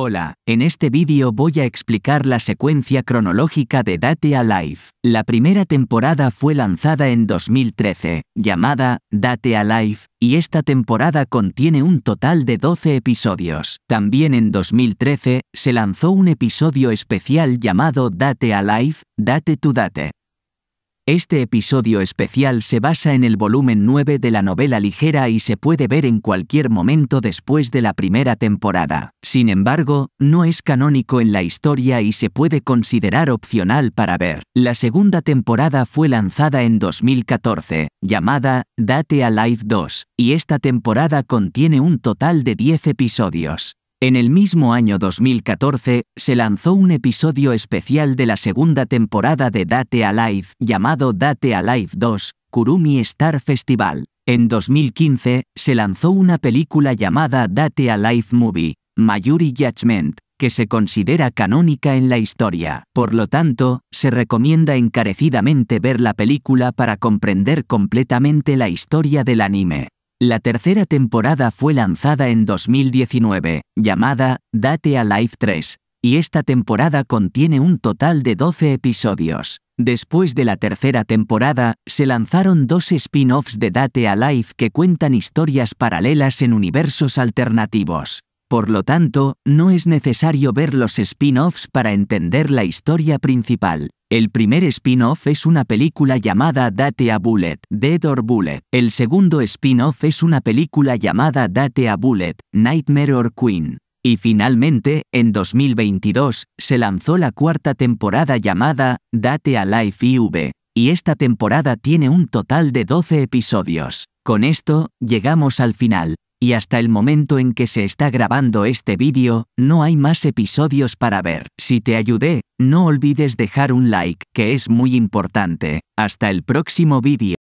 Hola, en este vídeo voy a explicar la secuencia cronológica de Date Life. La primera temporada fue lanzada en 2013, llamada Date Life, y esta temporada contiene un total de 12 episodios. También en 2013 se lanzó un episodio especial llamado Date Life, Date to Date. Este episodio especial se basa en el volumen 9 de la novela ligera y se puede ver en cualquier momento después de la primera temporada. Sin embargo, no es canónico en la historia y se puede considerar opcional para ver. La segunda temporada fue lanzada en 2014, llamada Date a Life 2, y esta temporada contiene un total de 10 episodios. En el mismo año 2014, se lanzó un episodio especial de la segunda temporada de Date Life, llamado Date Alive 2, Kurumi Star Festival. En 2015, se lanzó una película llamada Date Life Movie, Mayuri Judgment, que se considera canónica en la historia. Por lo tanto, se recomienda encarecidamente ver la película para comprender completamente la historia del anime. La tercera temporada fue lanzada en 2019, llamada Date Life 3, y esta temporada contiene un total de 12 episodios. Después de la tercera temporada, se lanzaron dos spin-offs de Date Life que cuentan historias paralelas en universos alternativos. Por lo tanto, no es necesario ver los spin-offs para entender la historia principal. El primer spin-off es una película llamada Date a Bullet, Dead or Bullet. El segundo spin-off es una película llamada Date a Bullet, Nightmare or Queen. Y finalmente, en 2022, se lanzó la cuarta temporada llamada Date a Life IV, y esta temporada tiene un total de 12 episodios. Con esto, llegamos al final y hasta el momento en que se está grabando este vídeo, no hay más episodios para ver. Si te ayudé, no olvides dejar un like, que es muy importante. Hasta el próximo vídeo.